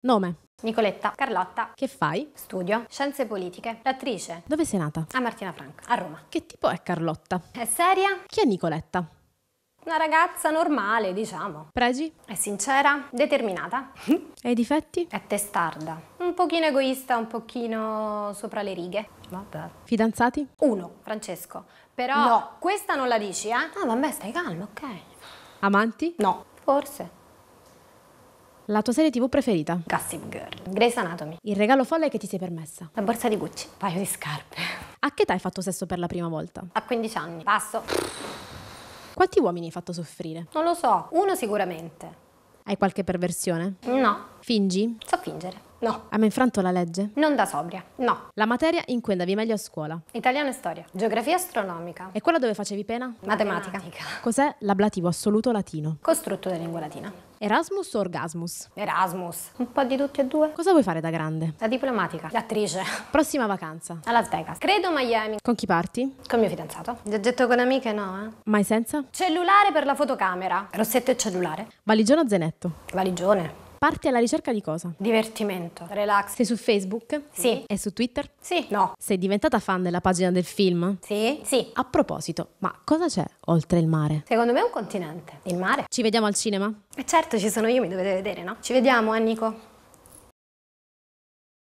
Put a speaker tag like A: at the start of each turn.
A: Nome. Nicoletta. Carlotta. Che fai? Studio. Scienze politiche. L'attrice. Dove sei nata? A Martina Franca, a Roma. Che tipo è Carlotta? È seria? Chi è Nicoletta? Una ragazza normale, diciamo. Pregi? È sincera, determinata. e i difetti? È testarda. Un pochino egoista, un pochino sopra le righe. Vabbè. Fidanzati? Uno, Francesco. Però no. questa non la dici, eh? Ah, vabbè, stai calma, ok. Amanti? No. Forse. La tua serie tv preferita? Gossip Girl, Grey's Anatomy. Il regalo folle che ti sei permessa? La borsa di Gucci, un paio di scarpe. A che età hai fatto sesso per la prima volta? A 15 anni. Passo. Quanti uomini hai fatto soffrire? Non lo so, uno sicuramente. Hai qualche perversione? No. Fingi? So fingere. No. Ha ah, mai infranto la legge? Non da sobria, no. La materia in cui andavi meglio a scuola? Italiano e storia. Geografia astronomica. E quella dove facevi pena? Matematica. Matematica. Cos'è l'ablativo assoluto latino? Costrutto della lingua latina. Erasmus o Orgasmus? Erasmus. Un po' di tutti e due. Cosa vuoi fare da grande? La diplomatica. L'attrice. Prossima vacanza? A Las Vegas. Credo Miami. Con chi parti? Con mio fidanzato. Viaggetto con amiche no, eh. Mai senza? Cellulare per la fotocamera. Rossetto e cellulare. Valigione o zenetto? Valigione. Parti alla ricerca di cosa? Divertimento, relax. Sei su Facebook? Sì. E su Twitter? Sì. No. Sei diventata fan della pagina del film? Sì. Sì. A proposito, ma cosa c'è oltre il mare? Secondo me è un continente. Il mare. Ci vediamo al cinema? Eh certo, ci sono io, mi dovete vedere, no? Ci vediamo, Annico.